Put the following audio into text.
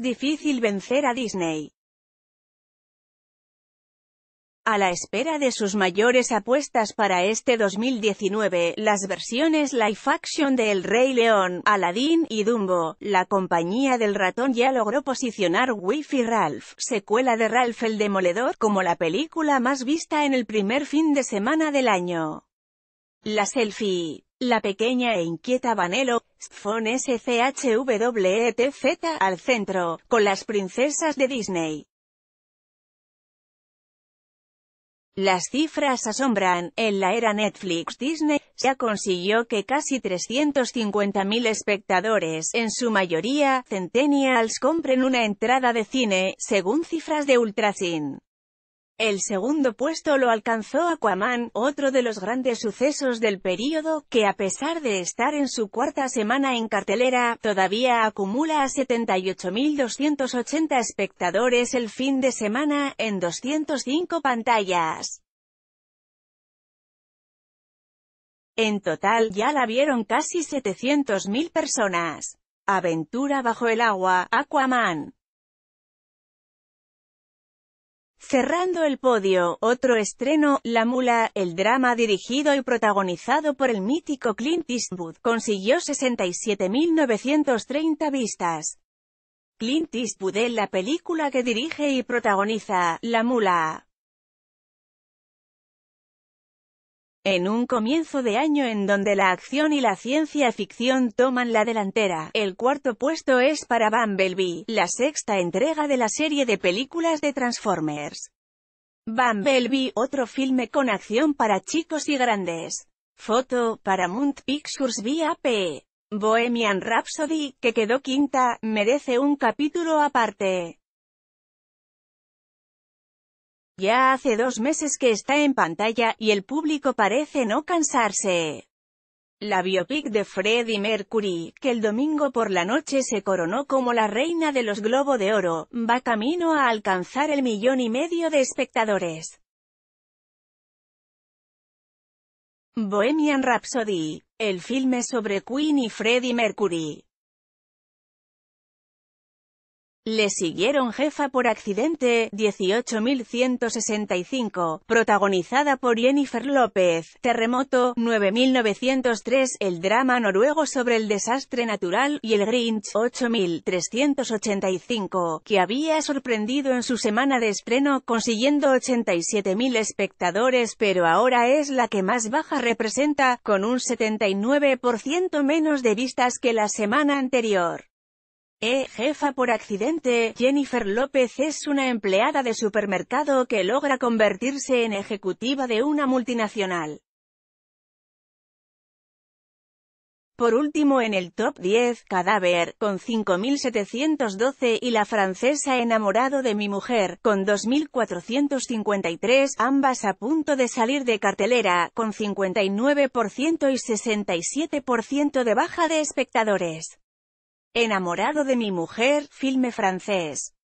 difícil vencer a Disney. A la espera de sus mayores apuestas para este 2019, las versiones live action de El Rey León, Aladdin y Dumbo, la compañía del ratón ya logró posicionar Wifi Ralph, secuela de Ralph el Demoledor, como la película más vista en el primer fin de semana del año. La selfie la pequeña e inquieta Vanello, e t SCHWETZ al centro, con las princesas de Disney. Las cifras asombran, en la era Netflix Disney, se consiguió que casi 350.000 espectadores, en su mayoría, centennials compren una entrada de cine, según cifras de Ultracin. El segundo puesto lo alcanzó Aquaman, otro de los grandes sucesos del periodo, que a pesar de estar en su cuarta semana en cartelera, todavía acumula a 78.280 espectadores el fin de semana, en 205 pantallas. En total ya la vieron casi 700.000 personas. Aventura bajo el agua, Aquaman. Cerrando el podio, otro estreno, La Mula, el drama dirigido y protagonizado por el mítico Clint Eastwood, consiguió 67.930 vistas. Clint Eastwood en la película que dirige y protagoniza, La Mula, En un comienzo de año en donde la acción y la ciencia ficción toman la delantera, el cuarto puesto es para Bumblebee, la sexta entrega de la serie de películas de Transformers. Bumblebee, otro filme con acción para chicos y grandes. Foto, Paramount Pictures VAP. Bohemian Rhapsody, que quedó quinta, merece un capítulo aparte. Ya hace dos meses que está en pantalla, y el público parece no cansarse. La biopic de Freddie Mercury, que el domingo por la noche se coronó como la reina de los Globo de Oro, va camino a alcanzar el millón y medio de espectadores. Bohemian Rhapsody, el filme sobre Queen y Freddie Mercury, le siguieron Jefa por accidente, 18.165, protagonizada por Jennifer López, Terremoto, 9.903, el drama noruego sobre el desastre natural, y el Grinch, 8.385, que había sorprendido en su semana de estreno consiguiendo 87.000 espectadores pero ahora es la que más baja representa, con un 79% menos de vistas que la semana anterior. E, jefa por accidente, Jennifer López es una empleada de supermercado que logra convertirse en ejecutiva de una multinacional. Por último en el top 10, Cadáver, con 5.712 y la francesa Enamorado de mi mujer, con 2.453, ambas a punto de salir de cartelera, con 59% y 67% de baja de espectadores. Enamorado de mi mujer, filme francés.